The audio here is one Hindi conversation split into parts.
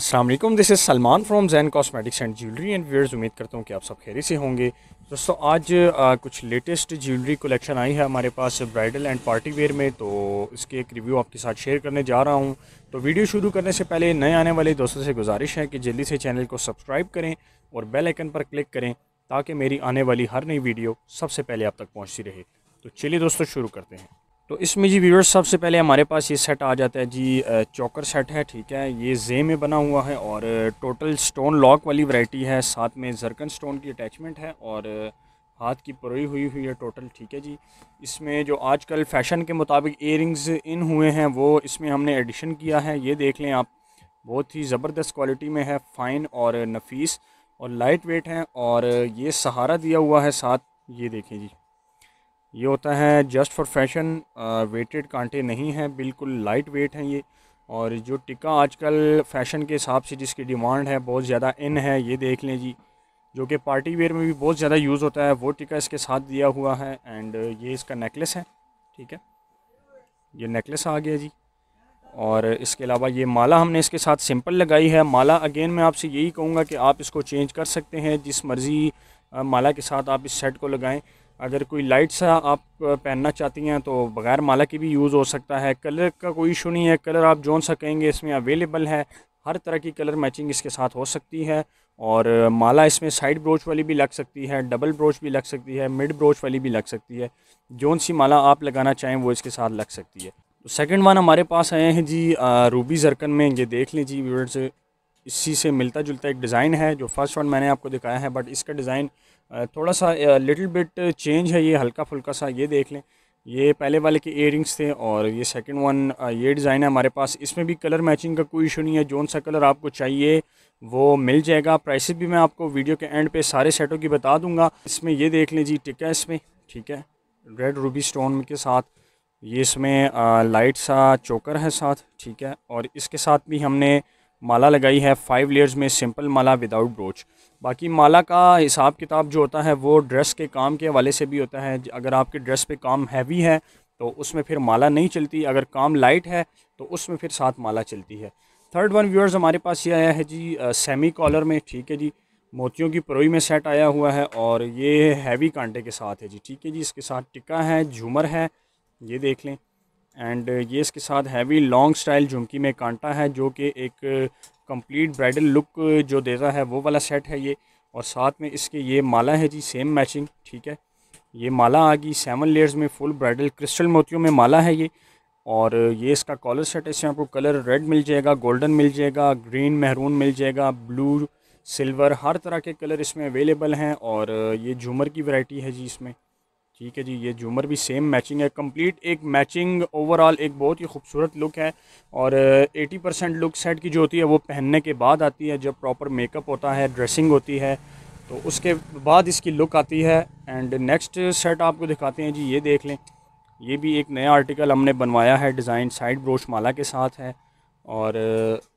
Aslam this is Salman from Jain cosmetics and jewellery and wears उम्मीद करता हूँ कि आप सब खैरी से होंगे दोस्तों आज आ, कुछ लेटेस्ट ज्वेलरी कलेक्शन आई है हमारे पास ब्राइडल एंड पार्टी वेयर में तो इसके एक रिव्यू आपके साथ शेयर करने जा रहा हूँ तो वीडियो शुरू करने से पहले नए आने वाले दोस्तों से गुजारिश है कि जल्दी से चैनल को सब्सक्राइब करें और बेल आइकन पर क्लिक करें ताकि मेरी आने वाली हर नई वीडियो सबसे पहले आप तक पहुँचती रहे तो चलिए दोस्तों शुरू करते हैं तो इसमें जी व्यूअर्स सबसे पहले हमारे पास ये सेट आ जाता है जी चौकर सेट है ठीक है ये जे में बना हुआ है और टोटल स्टोन लॉक वाली वैरायटी है साथ में जरकन स्टोन की अटैचमेंट है और हाथ की परोई हुई हुई है टोटल ठीक है जी इसमें जो आजकल फैशन के मुताबिक एयर इन हुए हैं वो इसमें हमने एडिशन किया है ये देख लें आप बहुत ही ज़बरदस्त क्वालिटी में है फ़ाइन और नफीस और लाइट वेट हैं और ये सहारा दिया हुआ है साथ ये देखें जी ये होता है जस्ट फॉर फैशन वेटेड कांटे नहीं हैं बिल्कुल लाइट वेट हैं ये और जो टिक्का आजकल फ़ैशन के हिसाब से जिसकी डिमांड है बहुत ज़्यादा इन है ये देख लें जी जो कि पार्टी वेयर में भी बहुत ज़्यादा यूज़ होता है वो टिक्का इसके साथ दिया हुआ है एंड ये इसका नेकलेस है ठीक है ये नेकलेस आ गया जी और इसके अलावा ये माला हमने इसके साथ सिंपल लगाई है माला अगेन मैं आपसे यही कहूँगा कि आप इसको चेंज कर सकते हैं जिस मर्ज़ी माला के साथ आप इस सेट को लगाएं अगर कोई लाइट सा आप पहनना चाहती हैं तो बग़ैर माला के भी यूज़ हो सकता है कलर का कोई इशू नहीं है कलर आप जौन सा कहेंगे इसमें अवेलेबल है हर तरह की कलर मैचिंग इसके साथ हो सकती है और माला इसमें साइड ब्रोच वाली भी लग सकती है डबल ब्रोच भी लग सकती है मिड ब्रोच वाली भी लग सकती है जौन सी माला आप लगाना चाहें वो इसके साथ लग सकती है तो सेकेंड वन हमारे पास आए हैं जी रूबी जरकन में ये देख लें जी व्यूअर्स इसी से मिलता जुलता एक डिज़ाइन है जो फर्स्ट वन मैंने आपको दिखाया है बट इसका डिज़ाइन थोड़ा सा लिटिल बिट चेंज है ये हल्का फुल्का सा ये देख लें ये पहले वाले के इयर थे और ये सेकंड वन ये डिज़ाइन है हमारे पास इसमें भी कलर मैचिंग का कोई इशू नहीं है जोन सा कलर आपको चाहिए वो मिल जाएगा प्राइसेस भी मैं आपको वीडियो के एंड पे सारे सेटों की बता दूंगा इसमें ये देख लें जी टिका इसमें ठीक है रेड रूबी स्टोन के साथ ये इसमें लाइट सा चोकर है साथ ठीक है और इसके साथ भी हमने माला लगाई है फाइव लेयर्स में सिंपल माला विदाउट ब्रोच बाकी माला का हिसाब किताब जो होता है वो ड्रेस के काम के हवाले से भी होता है अगर आपके ड्रेस पे काम हैवी है तो उसमें फिर माला नहीं चलती अगर काम लाइट है तो उसमें फिर साथ माला चलती है थर्ड वन व्यूअर्स हमारे पास ये आया है जी आ, सेमी कॉलर में ठीक है जी मोतियों की परोई में सेट आया हुआ है और ये हैवी कांटे के साथ है जी ठीक है जी इसके साथ टिका है झूमर है ये देख लें एंड uh, ये इसके साथ हैवी लॉन्ग स्टाइल झुमकी में कांटा है जो कि एक कंप्लीट ब्राइडल लुक जो दे रहा है वो वाला सेट है ये और साथ में इसके ये माला है जी सेम मैचिंग ठीक है ये माला आ गई सेवन लेयर्स में फुल ब्राइडल क्रिस्टल मोतियों में माला है ये और uh, ये इसका कॉलर सेट है इसमें आपको कलर रेड मिल जाएगा गोल्डन मिल जाएगा ग्रीन महरून मिल जाएगा ब्लू सिल्वर हर तरह के कलर इसमें अवेलेबल हैं और uh, ये झूमर की वैरायटी है जी इसमें ठीक है जी ये झूमर भी सेम मैचिंग है कंप्लीट एक मैचिंग ओवरऑल एक बहुत ही खूबसूरत लुक है और 80 परसेंट लुक सेट की जो होती है वो पहनने के बाद आती है जब प्रॉपर मेकअप होता है ड्रेसिंग होती है तो उसके बाद इसकी लुक आती है एंड नेक्स्ट सेट आपको दिखाते हैं जी ये देख लें ये भी एक नया आर्टिकल हमने बनवाया है डिज़ाइन साइड ब्रोश माला के साथ है और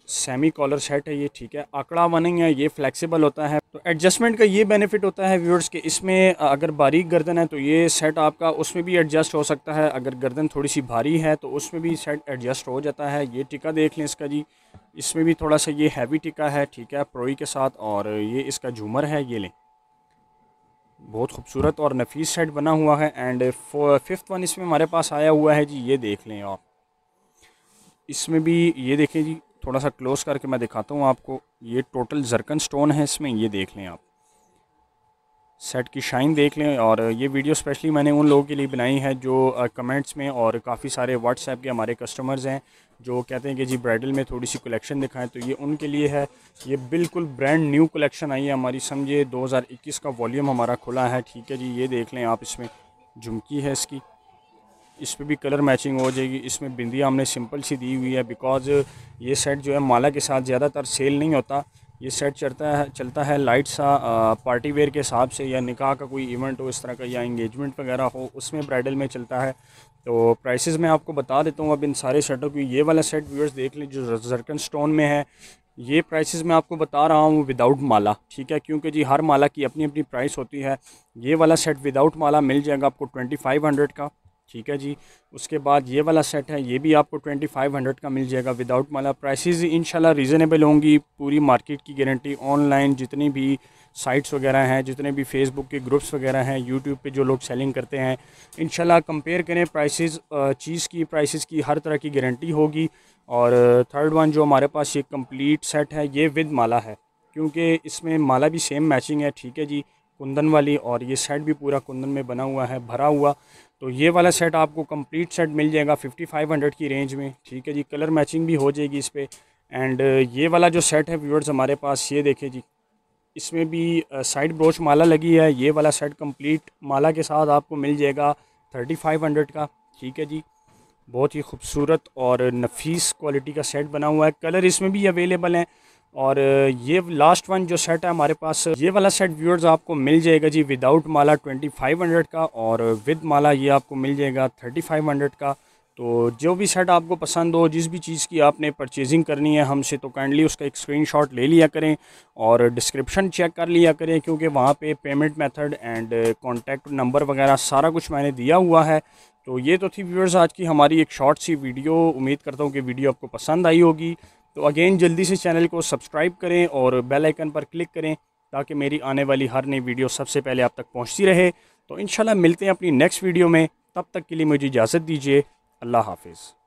सेमी कॉलर सेट है ये ठीक है आंकड़ा वनिंग है ये फ्लेक्सिबल होता है तो एडजस्टमेंट का ये बेनिफिट होता है व्यूअर्स के इसमें अगर बारीक गर्दन है तो ये सेट आपका उसमें भी एडजस्ट हो सकता है अगर गर्दन थोड़ी सी भारी है तो उसमें भी सेट एडजस्ट हो जाता है ये टिका देख लें इसका जी इसमें भी थोड़ा सा ये हैवी टिका है ठीक है प्रोई के साथ और ये इसका झूमर है ये लें बहुत खूबसूरत और नफीस सेट बना हुआ है एंड फिफ्थ वन इसमें हमारे पास आया हुआ है जी ये देख लें आप इसमें भी ये देखें जी थोड़ा सा क्लोज़ करके मैं दिखाता हूँ आपको ये टोटल जरकन स्टोन है इसमें ये देख लें आप सेट की शाइन देख लें और ये वीडियो स्पेशली मैंने उन लोगों के लिए बनाई है जो कमेंट्स में और काफ़ी सारे व्हाट्सएप के हमारे कस्टमर्स हैं जो कहते हैं कि जी ब्राइडल में थोड़ी सी कलेक्शन दिखाएं तो ये उनके लिए है ये बिल्कुल ब्रांड न्यू कलेक्शन आई है हमारी समझिए 2021 का वॉल्यूम हमारा खुला है ठीक है जी ये देख लें आप इसमें झुमकी है इसकी इस पर भी कलर मैचिंग हो जाएगी इसमें बिंदिया हमने सिंपल सी दी हुई है बिकॉज ये सेट जो है माला के साथ ज़्यादातर सेल नहीं होता ये सेट चलता है चलता है लाइट सा पार्टी वेयर के हिसाब से या निकाह का कोई इवेंट हो इस तरह का या इंगेजमेंट वगैरह हो उसमें ब्राइडल में चलता है तो प्राइसेस मैं आपको बता देता हूँ अब इन सारे सेटों की ये वाला सेट व्यूअर्स देख लें जो जरकन स्टोन में है ये प्राइसेस मैं आपको बता रहा हूँ विदाउट माला ठीक है क्योंकि जी हर माला की अपनी अपनी प्राइस होती है ये वाला सेट विदाउट माला मिल जाएगा आपको ट्वेंटी फाइव हंड्रेड का ठीक है जी उसके बाद ये वाला सेट है ये भी आपको ट्वेंटी फाइव हंड्रेड का मिल जाएगा विदाउट माला प्राइसेस शाला रीज़नेबल होंगी पूरी मार्केट की गारंटी ऑनलाइन जितनी भी साइट्स वगैरह हैं जितने भी फेसबुक के ग्रुप्स वगैरह हैं यूट्यूब पे जो लोग सेलिंग करते हैं इंशाल्लाह कंपेयर करें प्राइसेस चीज़ की प्राइसेस की हर तरह की गारंटी होगी और थर्ड वन जो हमारे पास ये कम्प्लीट सेट है ये विद माला है क्योंकि इसमें माला भी सेम मैचिंग है ठीक है जी कुंदन वाली और ये सेट भी पूरा कुंदन में बना हुआ है भरा हुआ तो ये वाला सेट आपको कंप्लीट सेट मिल जाएगा 5500 की रेंज में ठीक है जी कलर मैचिंग भी हो जाएगी इस पर एंड ये वाला जो सेट है व्यूअर्स हमारे पास ये देखे जी इसमें भी साइड ब्रोच माला लगी है ये वाला सेट कंप्लीट माला के साथ आपको मिल जाएगा 3500 का ठीक है जी बहुत ही खूबसूरत और नफीस क्वालिटी का सेट बना हुआ है कलर इसमें भी अवेलेबल हैं और ये लास्ट वन जो सेट है हमारे पास ये वाला सेट व्यूअर्स आपको मिल जाएगा जी विदाउट माला 2500 का और विद माला ये आपको मिल जाएगा 3500 का तो जो भी सेट आपको पसंद हो जिस भी चीज़ की आपने परचेजिंग करनी है हमसे तो काइंडली उसका एक स्क्रीनशॉट ले लिया करें और डिस्क्रिप्शन चेक कर लिया करें क्योंकि वहाँ पे payment method and contact number वगैरह सारा कुछ मैंने दिया हुआ है तो ये तो थी व्यूअर्स आज की हमारी एक शॉर्ट सी वीडियो उम्मीद करता हूँ कि वीडियो आपको पसंद आई होगी तो अगेन जल्दी से चैनल को सब्सक्राइब करें और बेल आइकन पर क्लिक करें ताकि मेरी आने वाली हर नई वीडियो सबसे पहले आप तक पहुंचती रहे तो इन मिलते हैं अपनी नेक्स्ट वीडियो में तब तक के लिए मुझे इजाज़त दीजिए अल्लाह हाफिज़